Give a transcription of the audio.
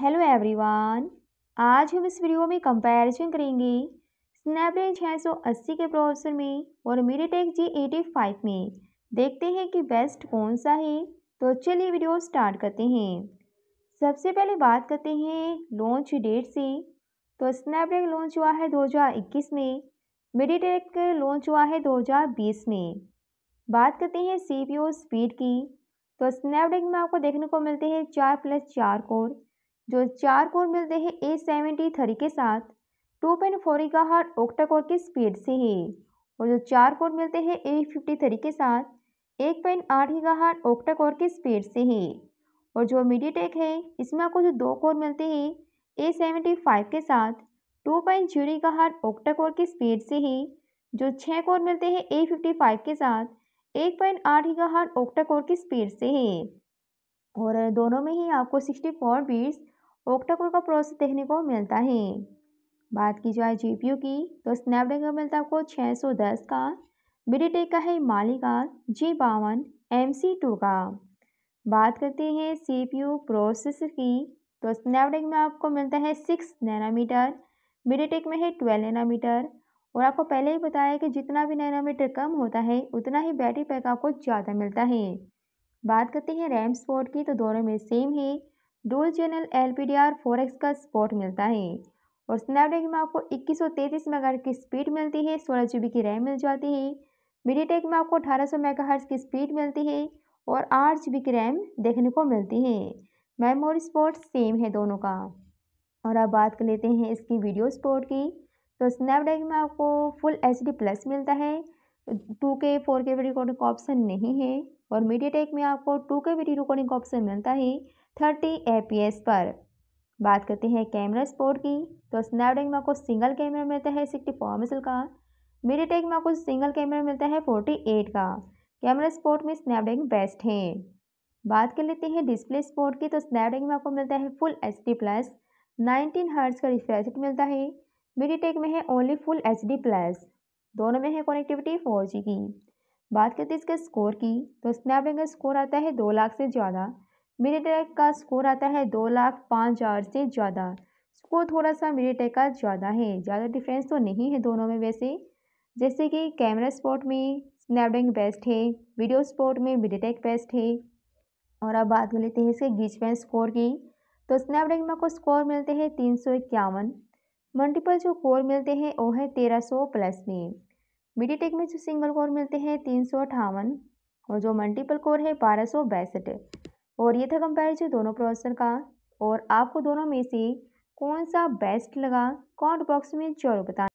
hello everyone आज हम इस वीडियो में कंपैरिजन करेंगे स्नैपड्रैगन 680 के प्रोसेसर में और मीडियाटेक जी फाइव में देखते हैं कि बेस्ट कौन सा है तो चलिए वीडियो स्टार्ट करते हैं सबसे पहले बात करते हैं लॉन्च डेट से तो स्नैपड्रैगन लॉन्च हुआ है 2021 में मीडियाटेक लॉन्च हुआ है 2020 में बात करते हैं सीपीयू स्पीड की तो स्नैपड्रैगन में आपको देखने को मिलते हैं चार प्लस चार कोर जो चार कोर मिलते हैं ए सेवेंटी थ्री के साथ टू पॉइंट फोर का हार्ट ओक्टा कोर की स्पीड से है और जो चार कोर मिलते हैं ए फिफ्टी थ्री के साथ एक पॉइंट आठ का हार्ट ओक्टा कोर की स्पीड से है और जो मीडियाटेक है इसमें आपको जो दो कोर मिलते हैं ए सेवेंटी फाइव के साथ टू पॉइंट जीरो का हार्ट ओक्टा कोर की स्पीड से है जो छः कोर मिलते हैं ए फिफ्टी फाइव के साथ एक पॉइंट आठ का हार्ट ओक्टा कोर की स्पीड से है और दोनों में ही आपको सिक्सटी फोर बीट्स ओक्टाकोर का प्रोसेस देखने को मिलता है बात की जाए जी की तो स्नैपड्रैगन का मिलता है आपको 610 का बीडीटेक का है माली का जी बावन एम का बात करते हैं सी प्रोसेसर की तो स्नैपड्रैगन में आपको मिलता है सिक्स नैनामीटर बीडीटेक में है ट्वेल्व नैनामीटर और आपको पहले ही बताया कि जितना भी नैनामीटर कम होता है उतना ही बैटरी पैक आपको ज़्यादा मिलता है बात करते हैं रैम स्पोर्ट की तो दोनों में सेम है dual channel L P D R four X का स्पोर्ट मिलता है और स्नैपड्रैगन में आपको इक्कीस सौ तैंतीस मेगा की स्पीड मिलती है सोलह जी बी की रैम मिल जाती है मीडियाटेक में आपको अठारह सौ मेगा की स्पीड मिलती है और आठ जी बी की रैम देखने को मिलती है मेमोरी स्पोर्ट सेम है दोनों का और अब बात कर लेते हैं इसकी वीडियो स्पोर्ट की तो स्नैपड्रैगन में आपको फुल एच डी प्लस मिलता है टू के फोर के वीडियो रिकॉर्डिंग का ऑप्शन नहीं है और मीडिया टेक में आपको टू के वीडियो रिकॉर्डिंग का ऑप्शन मिलता है थर्टी एपीएस पर बात करते हैं कैमरा स्पोर्ट की तो स्नैपड्रैगन में आपको सिंगल कैमरा मिलता है सिक्सटी फोर मिसल का मीडिया टेक में आपको सिंगल कैमरा मिलता है फोर्टी एट का कैमरा स्पोर्ट में स्नैपड्रैगन बेस्ट है बात कर लेते हैं डिस्प्ले स्पोर्ट की तो स्नैपड्रैगन में आपको मिलता है full H D plus nineteen hertz का रिफ्रेश रेट मिलता है मीडिया टेक में है only full H D plus दोनों में है कनेक्टिविटी फोर जी की बात करते हैं इसके स्कोर की तो स्नैपड्रैगन का स्कोर आता है दो लाख से ज़्यादा मेरे का स्कोर आता है दो लाख पाँच हज़ार से ज़्यादा स्कोर थोड़ा सा मेरे का ज़्यादा है ज़्यादा डिफरेंस तो नहीं है दोनों में वैसे जैसे कि कैमरा स्पॉट में स्नैपड्रैगन बेस्ट है वीडियो स्पॉट में मीडियाटेक बेस्ट है और अब बात कर लेते हैं इसके गीच पैन स्कोर की तो स्नैपड्रैगन में आपको स्कोर मिलते हैं तीन सौ इक्यावन मल्टीपल जो कोर मिलते हैं वो है तेरह सौ प्लस में मीडियाटेक में जो सिंगल कोर मिलते हैं तीन सौ अठावन और जो मल्टीपल कोर है बारह सौ बैसठ और ये था कंपैरिजन दोनों प्रोसेसर का और आपको दोनों में से कौन सा बेस्ट लगा कॉमेंट बॉक्स में जरूर बताएं